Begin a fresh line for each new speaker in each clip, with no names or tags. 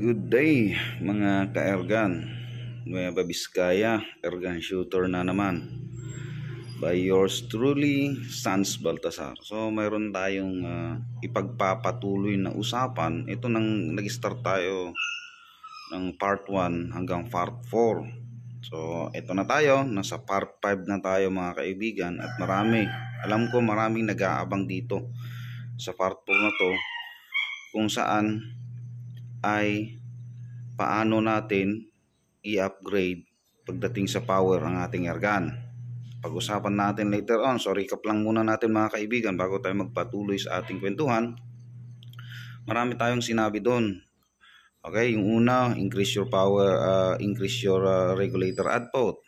Good day mga ka-Ergan Nueva Vizcaya Ergan Shooter na naman By yours truly Sans Baltasar So mayroon tayong uh, ipagpapatuloy na usapan Ito nang nag-start tayo ng part 1 hanggang part 4 So ito na tayo Nasa part 5 na tayo mga kaibigan At marami Alam ko maraming nag-aabang dito Sa part 4 na to Kung saan ay paano natin i-upgrade pagdating sa power ng ating airgun. Pag-usapan natin later on. Sorry, recap lang muna natin mga kaibigan bago tayo magpatuloy sa ating kwentuhan. Marami tayong sinabi doon. Okay, yung una, increase your power, uh, increase your uh, regulator output.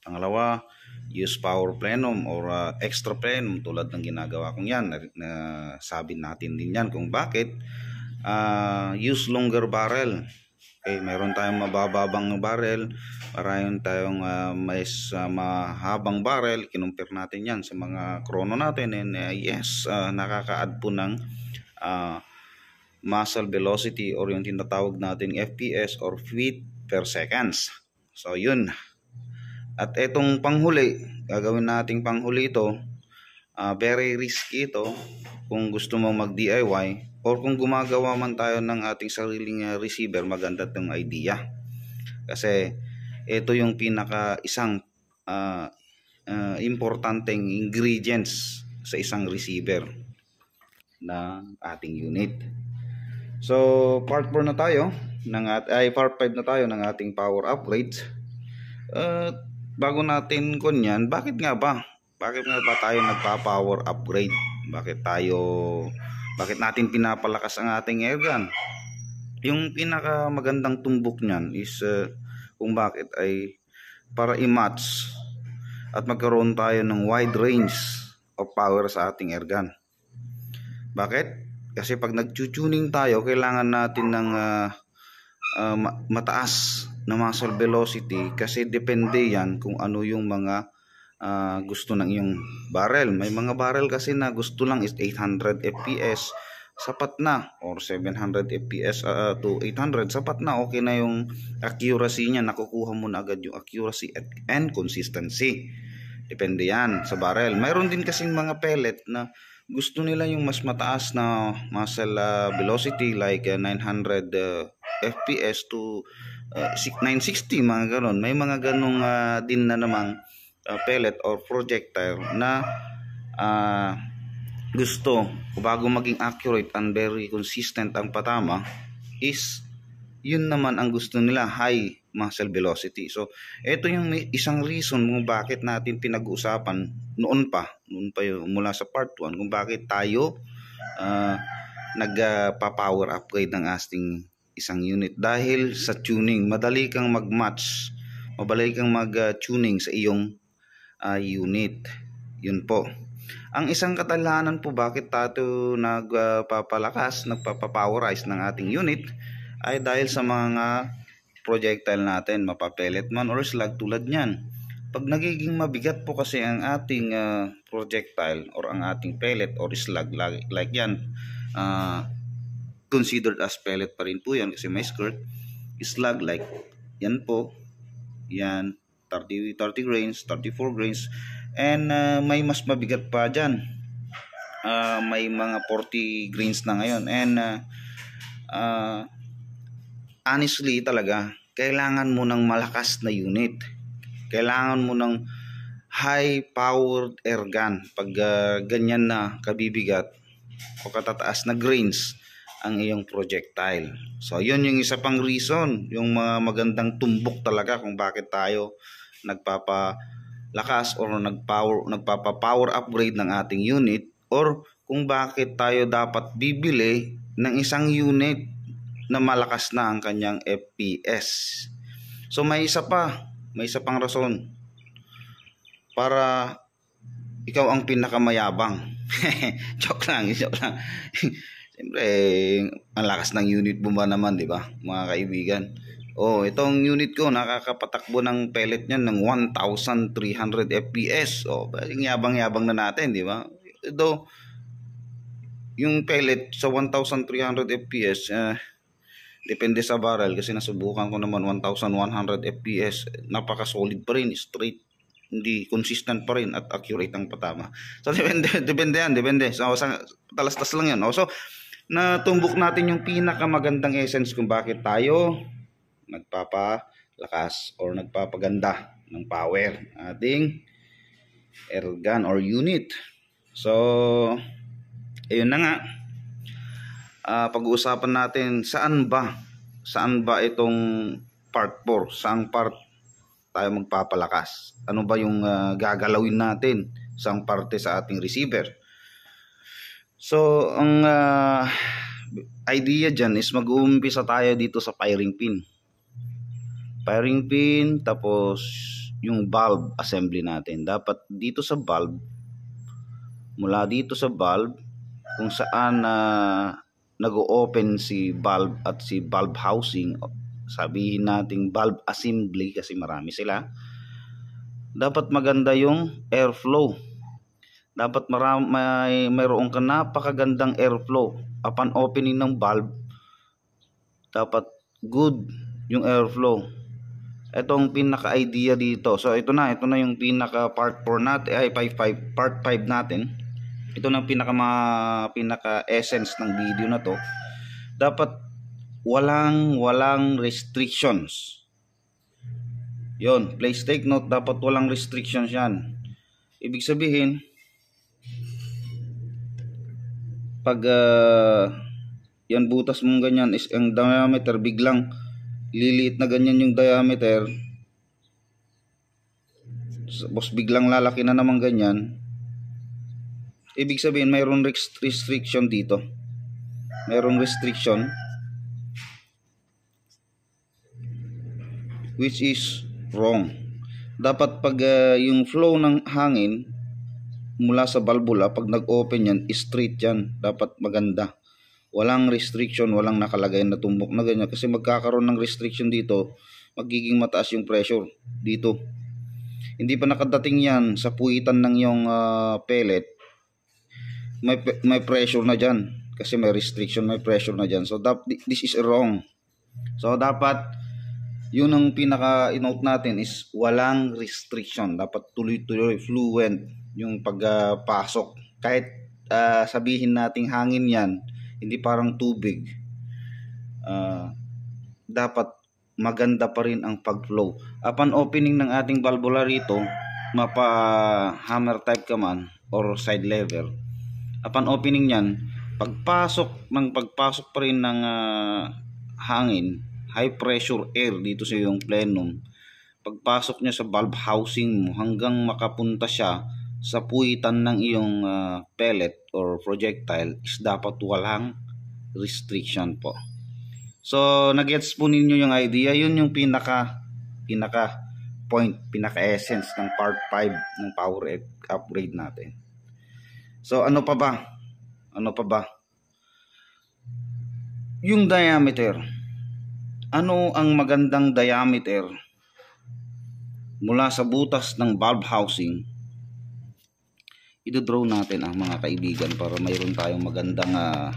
Pangalawa, use power plenum or uh, extra plenum tulad ng ginagawa kong yan. Na, na, sabi natin din yan kung bakit uh, use longer barrel. Okay, meron tayong mabababang barrel, marayon tayong uh, ah, mas uh, ah, mahabang barrel, kinumpir natin yan sa mga krono natin and uh, yes, uh, nakaka-add po ng uh, muscle velocity or yung tinatawag natin FPS or feet per seconds. So yun. At itong panghuli, gagawin nating panghuli ito, uh, very risky ito kung gusto mong mag-DIY or kung gumagawa man tayo ng ating sariling ah, receiver, maganda itong idea. Kasi ito yung pinaka isang uh, ah, uh, ah, importanteng ingredients sa isang receiver na ating unit. So, part 4 na tayo ng at ay part 5 na tayo ng ating power upgrades. Uh, bago natin kunyan, bakit nga ba? Bakit nga ba tayo nagpa-power upgrade? Bakit tayo bakit natin pinapalakas ang ating airgun? Yung pinaka magandang tumbok niyan is uh, kung bakit ay para i-match at magkaroon tayo ng wide range of power sa ating airgun. Bakit? Kasi pag nag-tuning tayo, kailangan natin ng uh, uh, mataas na muscle velocity kasi depende yan kung ano yung mga uh, gusto ng iyong barrel. May mga barrel kasi na gusto lang is 800 FPS sapat na or 700 FPS uh, to 800 sapat na okay na yung accuracy niya nakukuha mo na agad yung accuracy at, and consistency depende yan sa barrel mayroon din kasi mga pellet na gusto nila yung mas mataas na muzzle uh, ah, velocity like uh, 900 uh, FPS to uh, ah, 960 mga ganon may mga ganong uh, din na namang uh, pellet or projectile na uh, gusto bago maging accurate and very consistent ang patama is yun naman ang gusto nila high muscle velocity. So, ito yung isang reason kung bakit natin pinag-uusapan noon pa, noon pa yung mula sa part 1, kung bakit tayo uh, nagpa-power uh, upgrade ng asting isang unit. Dahil sa tuning, madali kang mag-match, madali kang mag-tuning uh, sa iyong uh, unit. Yun po. Ang isang katalanan po bakit tayo nagpapalakas, nagpapapowerize ng ating unit ay dahil sa mga projectile natin, mapapelet man or slug tulad niyan. Pag nagiging mabigat po kasi ang ating uh, projectile or ang ating pellet or slug like, like yan, uh, considered as pellet pa rin po yan kasi may skirt, slug like yan po, yan, 30, 30 grains, 34 grains. And uh, may mas mabigat pa dyan. Uh, may mga 40 grains na ngayon. And uh, uh, honestly talaga, kailangan mo ng malakas na unit. Kailangan mo ng high-powered air gun pag uh, ganyan na kabibigat o katataas na grains ang iyong projectile. So, yun yung isa pang reason, yung mga magandang tumbok talaga kung bakit tayo nagpapa lakas or nagpower, nagpapa-power upgrade ng ating unit or kung bakit tayo dapat bibili ng isang unit na malakas na ang kanyang FPS. So may isa pa, may isa pang rason para ikaw ang pinakamayabang. joke lang, joke lang. Siyempre, ang lakas ng unit mo ba naman, di ba, mga kaibigan? Oh, itong unit ko nakakapatakbo ng pellet niyan ng 1300 FPS. Oh, yung yabang-yabang na natin, di ba? Though yung pellet sa 1300 FPS, eh, depende sa barrel kasi nasubukan ko naman 1100 FPS, napaka-solid pa rin, straight hindi consistent pa rin at accurate ang patama. So depende depende yan, depende. So sa talastas lang yan. Oh. So natumbok natin yung pinakamagandang essence kung bakit tayo nagpapalakas or nagpapaganda ng power ating air gun or unit. So, ayun na nga. Uh, pag-uusapan natin saan ba saan ba itong part 4? Saang part tayo magpapalakas? Ano ba yung uh, gagalawin natin? sa parte sa ating receiver? So, ang uh, idea dyan is mag-uumpisa tayo dito sa firing pin firing pin, tapos yung valve assembly natin. Dapat dito sa valve, mula dito sa valve, kung saan na uh, nag-open si valve at si valve housing, sabihin nating valve assembly kasi marami sila, dapat maganda yung airflow. Dapat marami, may, mayroon ka napakagandang airflow. Upon opening ng valve, dapat good yung airflow itong pinaka idea dito so ito na ito na yung pinaka part 4 natin ay 5, 5 part 5 natin ito na pinaka ma, pinaka essence ng video na to dapat walang walang restrictions yon please take note dapat walang restrictions yan ibig sabihin pag uh, yan butas mong ganyan is ang diameter biglang liliit na ganyan yung diameter tapos biglang lalaki na naman ganyan ibig sabihin mayroon restriction dito mayroon restriction which is wrong dapat pag uh, yung flow ng hangin mula sa balbula pag nag-open yan straight yan dapat maganda walang restriction, walang nakalagay na tumbok na ganyan kasi magkakaroon ng restriction dito, magiging mataas yung pressure dito. Hindi pa nakadating yan sa puitan ng yung uh, ah, pellet, may, may pressure na diyan kasi may restriction, may pressure na diyan. So that, this is wrong. So dapat yun ang pinaka inote natin is walang restriction. Dapat tuloy-tuloy fluent yung pagpasok. Uh, Kahit uh, sabihin nating hangin yan, hindi parang tubig. Uh, dapat maganda pa rin ang pag-flow. Upon opening ng ating valvula rito, mapa hammer type ka man or side lever, upon opening niyan, pagpasok ng pagpasok pa rin ng uh, hangin, high pressure air dito sa iyong plenum, pagpasok niya sa valve housing mo hanggang makapunta siya sa puitan ng iyong uh, pellet, or projectile is dapat walang restriction po. So, nagets po ninyo yung idea. Yun yung pinaka, pinaka point, pinaka essence ng part 5 ng power upgrade natin. So, ano pa ba? Ano pa ba? Yung diameter. Ano ang magandang diameter mula sa butas ng valve housing idodraw natin ang ah, mga kaibigan para mayroon tayong magandang uh,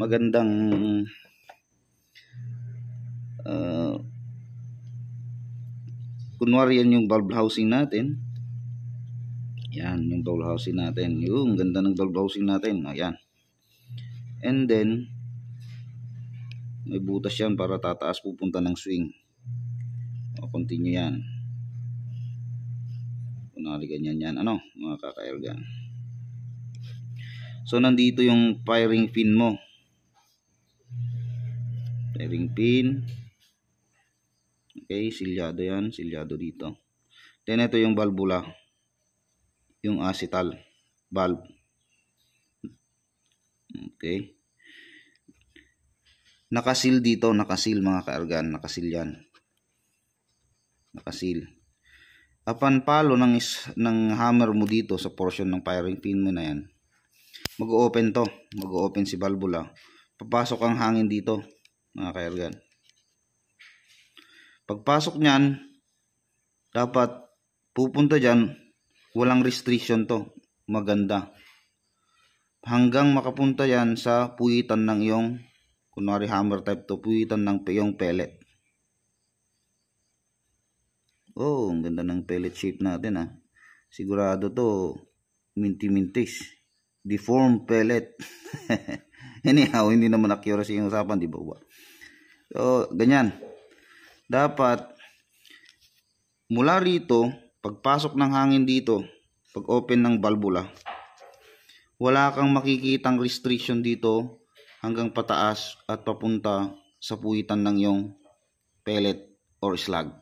magandang uh, kunwari yan yung valve housing natin yan yung valve housing natin yung ganda ng valve housing natin ayan and then may butas yan para tataas pupunta ng swing o continue yan Kunwari ganyan yan. Ano mga kakaelga. So nandito yung firing pin mo. Firing pin. Okay, silyado yan. Silyado dito. Then ito yung valvula. Yung acetal valve. Okay. Nakasil dito, nakasil mga kaargan, nakasil yan. Nakasil. Upon palo ng, is, ng hammer mo dito sa portion ng firing pin mo na yan, mag-open to. Mag-open si valvula. Papasok ang hangin dito, mga kairgan. Pagpasok niyan, dapat pupunta dyan, walang restriction to. Maganda. Hanggang makapunta yan sa puwitan ng iyong, kunwari hammer type to, puwitan ng iyong pellet. Oh, ang ganda ng pellet shape natin ha. Ah. Sigurado to, minty mintis Deformed pellet. Anyhow, hindi naman accuracy yung usapan, di ba? So, ganyan. Dapat, mula rito, pagpasok ng hangin dito, pag open ng balbula, wala kang makikitang restriction dito hanggang pataas at papunta sa puwitan ng iyong pellet or slug.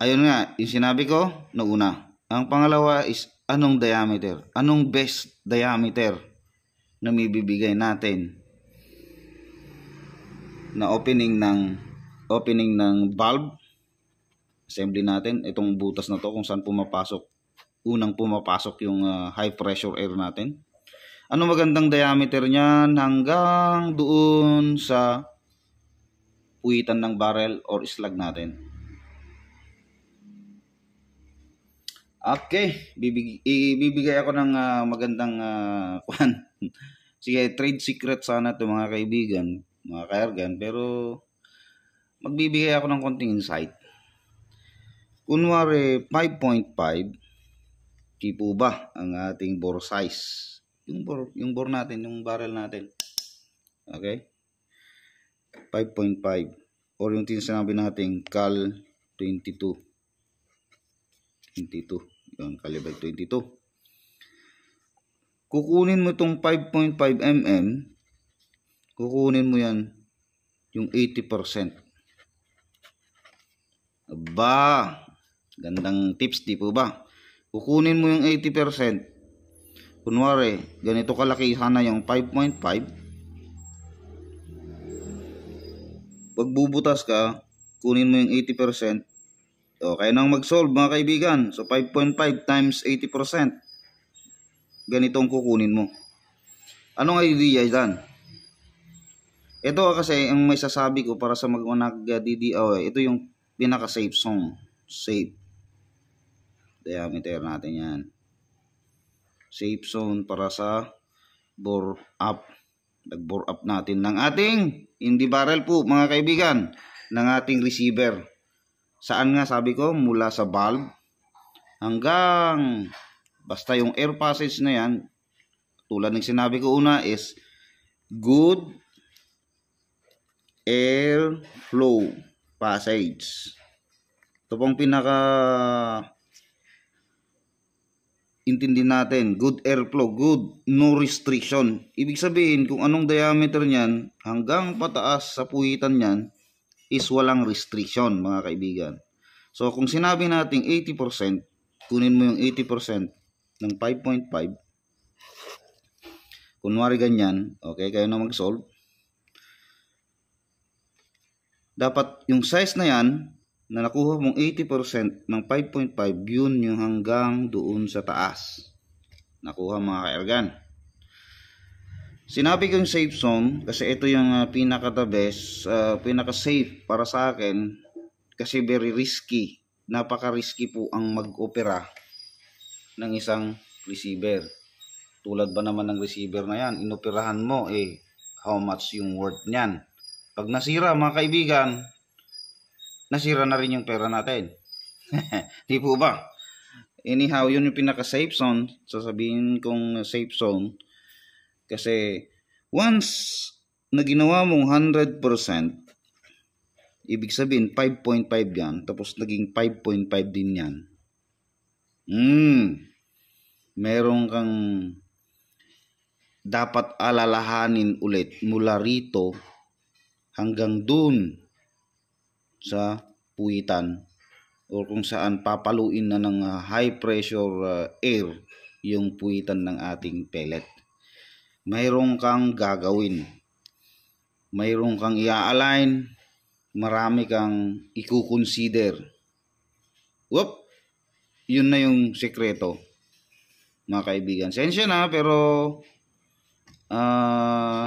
Ayun nga, yung sinabi ko noong una. Ang pangalawa is anong diameter? Anong best diameter na may bibigay natin na opening ng opening ng valve assembly natin itong butas na to kung saan pumapasok unang pumapasok yung uh, high pressure air natin ano magandang diameter niyan hanggang doon sa puwitan ng barrel or slug natin Okay, bibig ibibigay ako ng uh, magandang uh, kwan. Sige, trade secret sana 'to mga kaibigan, mga kaergan, pero magbibigay ako ng konting insight. Kunwari 5.5, di ba ang ating bore size? Yung bore, yung bore natin, yung barrel natin. Okay? 5.5 or yung tinasinabi nating cal 22. 22. Nikon caliber 22 kukunin mo itong 5.5 mm, kukunin mo yan yung 80%. Aba, gandang tips di po ba? Kukunin mo yung 80%, kunwari, ganito kalaki sana yung 5.5, pagbubutas ka, kunin mo yung 80%, o, kayo nang mag-solve mga kaibigan. So, 5.5 times 80%. Ganitong kukunin mo. Anong idea dyan? Ito ah, kasi ang may sasabi ko para sa mag-unag DDO. Eh, ito yung pinaka-safe song. Safe. Diameter natin yan. Safe zone para sa bore up. Nag-bore up natin ng ating hindi barrel po mga kaibigan ng ating receiver. Saan nga sabi ko? Mula sa valve hanggang basta yung air passage na yan, tulad ng sinabi ko una is good air flow passage. Ito pong pinaka intindi natin, good airflow, good no restriction. Ibig sabihin kung anong diameter niyan hanggang pataas sa puwitan niyan, is walang restriction mga kaibigan. So kung sinabi nating 80%, kunin mo yung 80% ng 5.5. Kunwari ganyan, okay, kayo na mag-solve. Dapat yung size na yan, na nakuha mong 80% ng 5.5, yun yung hanggang doon sa taas. Nakuha mga kaergan. Sinabi kong safe zone kasi ito yung uh, ah, pinaka the best, uh, ah, pinaka safe para sa akin kasi very risky. Napaka-risky po ang mag-opera ng isang receiver. Tulad ba naman ng receiver na yan, inoperahan mo eh how much yung worth niyan. Pag nasira mga kaibigan, nasira na rin yung pera natin. Di po ba? Anyhow, yun yung pinaka-safe zone. Sasabihin kong safe zone kasi once na ginawa mong 100%, ibig sabihin 5.5 yan, tapos naging 5.5 din yan. Mm, merong kang dapat alalahanin ulit mula rito hanggang dun sa puwitan o kung saan papaluin na ng ah, high pressure ah, air yung puwitan ng ating pellet mayroong kang gagawin. Mayroong kang i-align, marami kang i-consider. Whoop! Yun na yung sekreto, mga kaibigan. Sensya na, pero uh,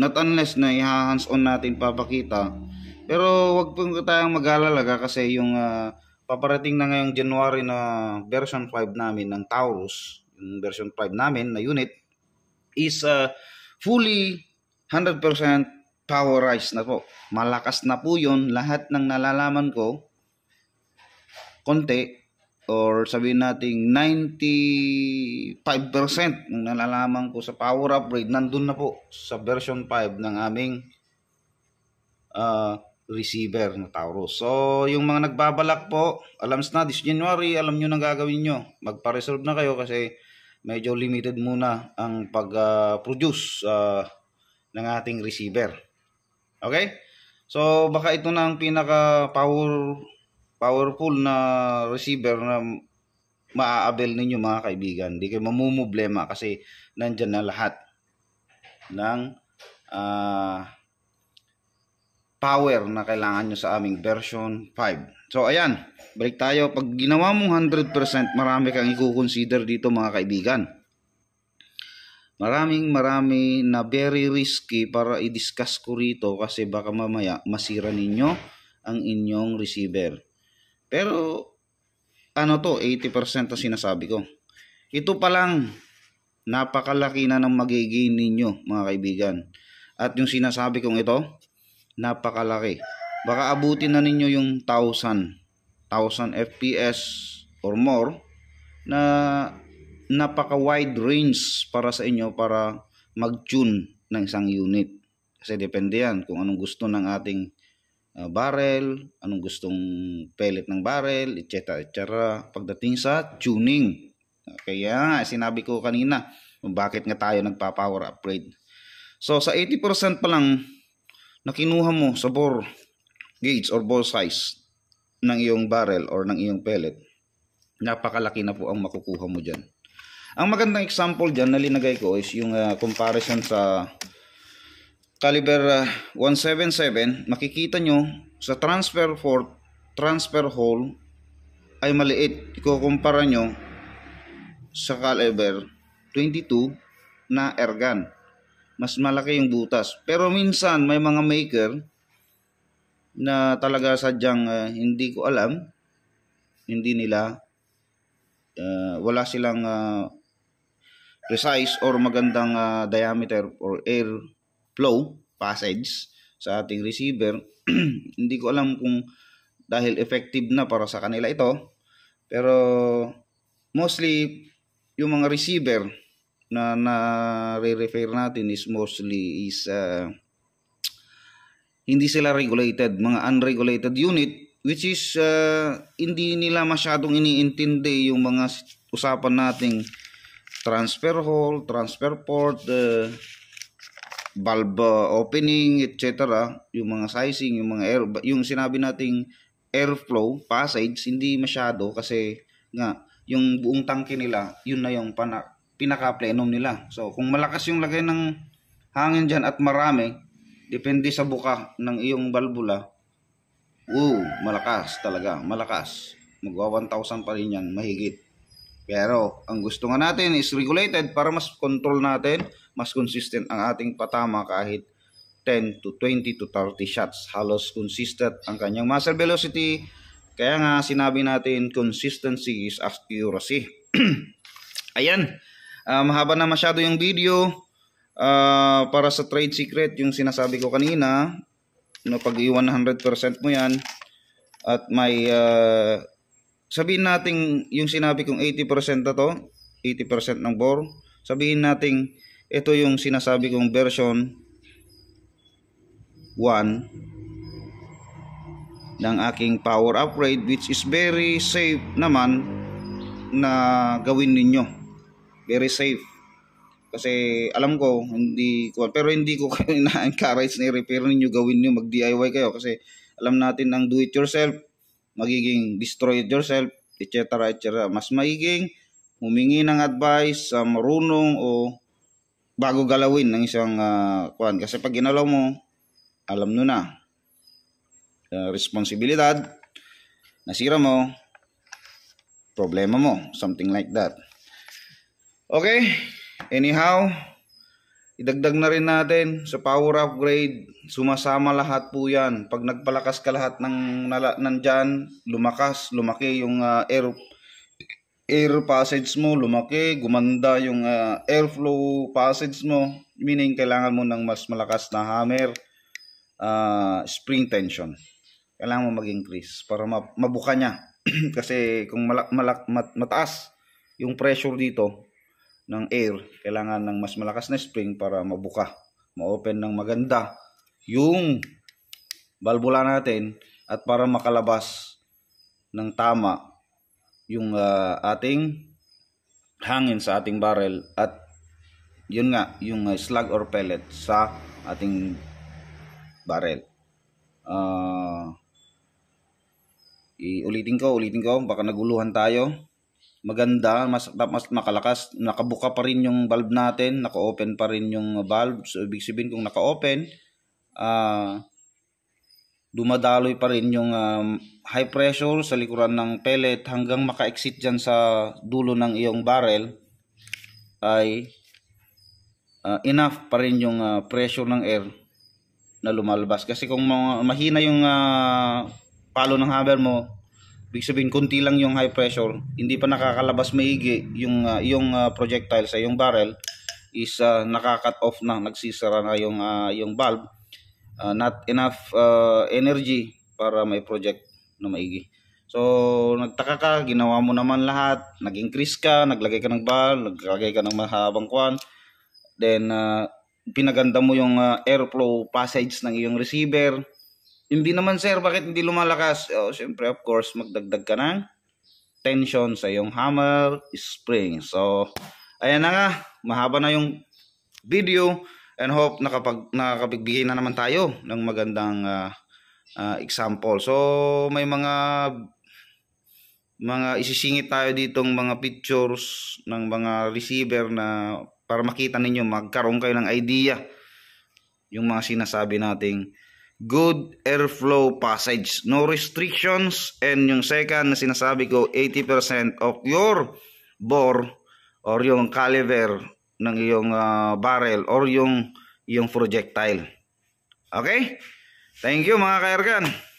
not unless na i-hands-on natin papakita. Pero wag po tayong mag-alalaga kasi yung uh, paparating na ngayong January na version 5 namin ng Taurus, yung version 5 namin na unit, is uh, fully 100% powerized na po. Malakas na po yun. Lahat ng nalalaman ko, konti, or sabihin nating 95% ng nalalaman ko sa power upgrade, nandun na po sa version 5 ng aming uh, receiver na Taurus. So, yung mga nagbabalak po, alams na, this January, alam nyo nang gagawin nyo. Magpa-reserve na kayo kasi medyo limited muna ang pag-produce uh, uh, ng ating receiver. Okay? So baka ito na ang pinaka power powerful na receiver na maa maaabel ninyo mga kaibigan. Hindi kayo mamumblema kasi nandiyan na lahat ng uh, power na kailangan nyo sa aming version 5. So ayan, balik tayo. Pag ginawa mong 100%, marami kang i-consider dito mga kaibigan. Maraming marami na very risky para i-discuss ko rito kasi baka mamaya masira ninyo ang inyong receiver. Pero ano to, 80% ang sinasabi ko. Ito pa lang napakalaki na ng magiging ninyo mga kaibigan. At yung sinasabi kong ito, napakalaki baka abutin na ninyo yung 1000 1000 FPS or more na napaka wide range para sa inyo para mag-tune ng isang unit. Kasi depende yan kung anong gusto ng ating uh, barrel, anong gustong pellet ng barrel, etc. etc. Pagdating sa tuning. Kaya nga, sinabi ko kanina, bakit nga tayo nagpa-power upgrade. So, sa 80% pa lang na kinuha mo sa bore gauge or ball size ng iyong barrel or ng iyong pellet, napakalaki na po ang makukuha mo dyan. Ang magandang example dyan na linagay ko is yung uh, comparison sa caliber uh, ah, 177. Makikita nyo sa transfer for transfer hole ay maliit. Ikukumpara nyo sa caliber 22 na ergan. Mas malaki yung butas. Pero minsan may mga maker na talaga sadyang uh, hindi ko alam hindi nila uh, wala silang uh, precise or magandang uh, diameter or air flow passage sa ating receiver hindi ko alam kung dahil effective na para sa kanila ito pero mostly yung mga receiver na na-refer natin is mostly is uh, hindi sila regulated, mga unregulated unit which is uh, hindi nila masyadong iniintindi yung mga usapan nating transfer hole, transfer port, uh, valve uh, opening, etc. Yung mga sizing, yung mga air, yung sinabi nating airflow passage hindi masyado kasi nga yung buong tanke nila, yun na yung pinaka-plenum nila. So kung malakas yung lagay ng hangin diyan at marami, depende sa buka ng iyong balbula, wow, malakas talaga, malakas. Magwa 1,000 pa rin yan, mahigit. Pero, ang gusto nga natin is regulated para mas control natin, mas consistent ang ating patama kahit 10 to 20 to 30 shots. Halos consistent ang kanyang muzzle velocity. Kaya nga sinabi natin, consistency is accuracy. Ayan, uh, mahaba na masyado yung video uh, para sa trade secret yung sinasabi ko kanina no pag iwan 100% mo yan at may uh, sabihin nating yung sinabi kong 80% na to 80% ng bore sabihin nating ito yung sinasabi kong version 1 ng aking power upgrade which is very safe naman na gawin ninyo very safe kasi alam ko, hindi ko, pero hindi ko kayo na-encourage na encourage ni i repair ninyo, gawin niyo mag-DIY kayo. Kasi alam natin ang do-it-yourself, magiging destroy it yourself, etc. etc. Mas maiging humingi ng advice sa marunong o bago galawin ng isang uh, kwan. Kasi pag ginalaw mo, alam nyo na. Uh, responsibilidad, nasira mo, problema mo. Something like that. Okay? Anyhow, idagdag na rin natin sa power upgrade, sumasama lahat po yan. Pag nagpalakas ka lahat ng nandyan, lumakas, lumaki yung uh, air, air passage mo, lumaki, gumanda yung uh, airflow passage mo. Meaning, kailangan mo ng mas malakas na hammer, uh, spring tension. Kailangan mo mag-increase para mabuka niya. Kasi kung malak, malak, mat, mataas yung pressure dito, ng air, kailangan ng mas malakas na spring para mabuka, ma-open ng maganda yung balbula natin at para makalabas ng tama yung uh, ating hangin sa ating barrel at yun nga yung uh, slug or pellet sa ating barrel. Uh, iulitin ko, ulitin ko, baka naguluhan tayo maganda, mas, mas makalakas, nakabuka pa rin yung valve natin, naka-open pa rin yung valve. So, ibig sabihin kung naka-open, uh, dumadaloy pa rin yung um, high pressure sa likuran ng pellet hanggang maka-exit dyan sa dulo ng iyong barrel ay uh, enough pa rin yung uh, pressure ng air na lumalabas. Kasi kung mahina yung uh, palo ng hammer mo, Ibig sabihin, kunti lang yung high pressure, hindi pa nakakalabas maigi yung, uh, yung uh, projectile sa yung barrel is uh, ah, nakakat off na, nagsisira na yung, uh, yung valve. Uh, not enough uh, energy para may project na maigi. So, nagtaka ka, ginawa mo naman lahat, nag-increase ka, naglagay ka ng valve, naglagay ka ng mahabang kwan, then uh, pinaganda mo yung uh, airflow passage ng iyong receiver, hindi naman sir, bakit hindi lumalakas? Oh, syempre, of course, magdagdag ka ng tension sa yung hammer spring. So, ayan na nga, mahaba na yung video and hope nakapag, nakapagbigay na naman tayo ng magandang uh, uh, example. So, may mga mga isisingit tayo ditong mga pictures ng mga receiver na para makita ninyo magkaroon kayo ng idea yung mga sinasabi nating good airflow passage. No restrictions. And yung second na sinasabi ko, 80% of your bore or yung caliber ng iyong uh, barrel or yung yung projectile. Okay? Thank you mga kaergan.